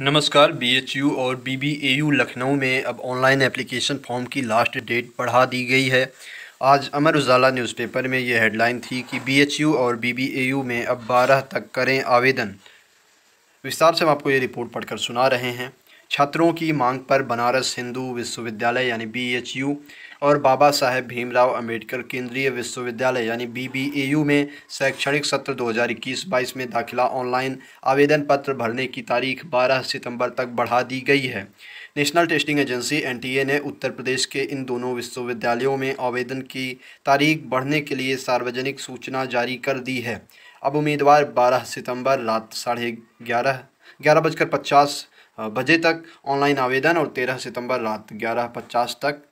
नमस्कार बीएचयू और बीबीएयू लखनऊ में अब ऑनलाइन एप्लीकेशन फॉर्म की लास्ट डेट बढ़ा दी गई है आज अमर उजाला न्यूज़पेपर में यह हेडलाइन थी कि बीएचयू और बीबीएयू में अब 12 तक करें आवेदन विस्तार से हम आपको ये रिपोर्ट पढ़कर सुना रहे हैं छात्रों की मांग पर बनारस हिंदू विश्वविद्यालय यानी बीएचयू और बाबा साहेब भीमराव अंबेडकर केंद्रीय विश्वविद्यालय यानी बीबीएयू में शैक्षणिक सत्र 2021-22 में दाखिला ऑनलाइन आवेदन पत्र भरने की तारीख 12 सितंबर तक बढ़ा दी गई है नेशनल टेस्टिंग एजेंसी एनटीए ने उत्तर प्रदेश के इन दोनों विश्वविद्यालयों में आवेदन की तारीख बढ़ने के लिए सार्वजनिक सूचना जारी कर दी है अब उम्मीदवार बारह सितंबर रात साढ़े ग्यारह ग्यारह बजकर पचास बजे तक ऑनलाइन आवेदन और 13 सितंबर रात 11:50 तक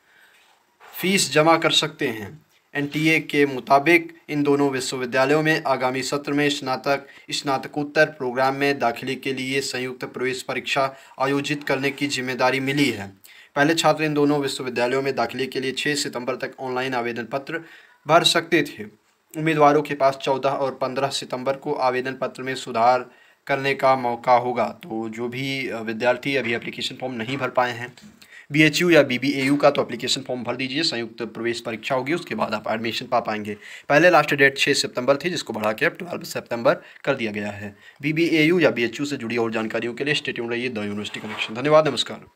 फीस जमा कर सकते हैं एनटीए के मुताबिक इन दोनों विश्वविद्यालयों में आगामी सत्र में स्नातक स्नातकोत्तर प्रोग्राम में दाखिले के लिए संयुक्त प्रवेश परीक्षा आयोजित करने की जिम्मेदारी मिली है पहले छात्र इन दोनों विश्वविद्यालयों में दाखिले के लिए 6 सितंबर तक ऑनलाइन आवेदन पत्र भर सकते थे उम्मीदवारों के पास 14 और 15 सितंबर को आवेदन पत्र में सुधार करने का मौका होगा तो जो भी विद्यार्थी अभी एप्लीकेशन फॉर्म नहीं भर पाए हैं बी एच यू या बी बी ए यू का तो एप्लीकेशन फॉर्म भर दीजिए संयुक्त प्रवेश परीक्षा होगी उसके बाद आप एडमिशन पा पाएंगे पहले लास्ट डेट छः सितंबर थी जिसको बढ़ा के अब ट्वेल्व सितंबर कर दिया गया है बी बी ए यू या बी एच यू से जुड़ी और जानकारियों के लिए स्टेट रहिए द यूनिवर्सिटी कनेक्शन धन्यवाद नमस्कार